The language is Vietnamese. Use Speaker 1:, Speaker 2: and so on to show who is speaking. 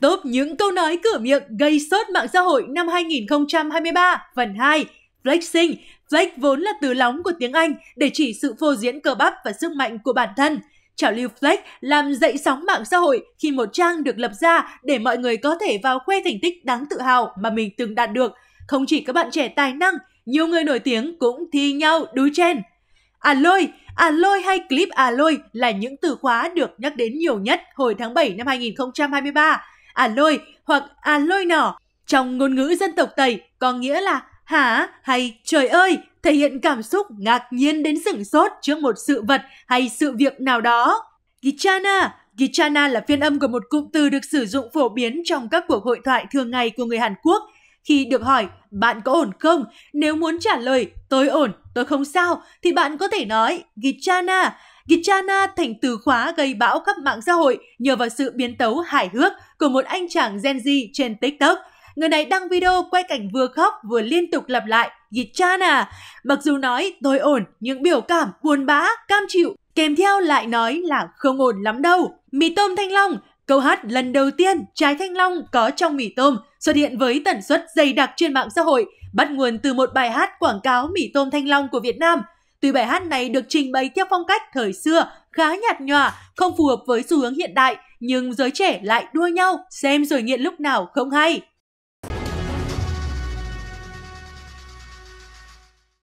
Speaker 1: Top những câu nói cửa miệng gây sốt mạng xã hội năm 2023, phần 2, flexing. Flex vốn là từ lóng của tiếng Anh để chỉ sự phô diễn cơ bắp và sức mạnh của bản thân. Trào lưu flex làm dậy sóng mạng xã hội khi một trang được lập ra để mọi người có thể vào khoe thành tích đáng tự hào mà mình từng đạt được. Không chỉ các bạn trẻ tài năng, nhiều người nổi tiếng cũng thi nhau đú chen. À lôi, à lôi hay clip à lôi là những từ khóa được nhắc đến nhiều nhất hồi tháng 7 năm 2023 à lôi hoặc à lôi nỏ. Trong ngôn ngữ dân tộc Tây có nghĩa là hả hay trời ơi, thể hiện cảm xúc ngạc nhiên đến sửng sốt trước một sự vật hay sự việc nào đó. Gichana Gichana là phiên âm của một cụm từ được sử dụng phổ biến trong các cuộc hội thoại thường ngày của người Hàn Quốc. Khi được hỏi, bạn có ổn không? Nếu muốn trả lời, tôi ổn, tôi không sao, thì bạn có thể nói Gichana. Gichana thành từ khóa gây bão khắp mạng xã hội nhờ vào sự biến tấu hài hước của một anh chàng Gen Z trên TikTok. Người này đăng video quay cảnh vừa khóc vừa liên tục lặp lại Gichana. Mặc dù nói tôi ổn những biểu cảm buồn bã, cam chịu kèm theo lại nói là không ổn lắm đâu. Mì tôm thanh long, Câu hát lần đầu tiên trái thanh long có trong mì tôm xuất hiện với tần suất dày đặc trên mạng xã hội, bắt nguồn từ một bài hát quảng cáo mì tôm thanh long của Việt Nam Tuy bài hát này được trình bày theo phong cách thời xưa, khá nhạt nhòa, không phù hợp với xu hướng hiện đại, nhưng giới trẻ lại đua nhau, xem rồi nghiện lúc nào không hay.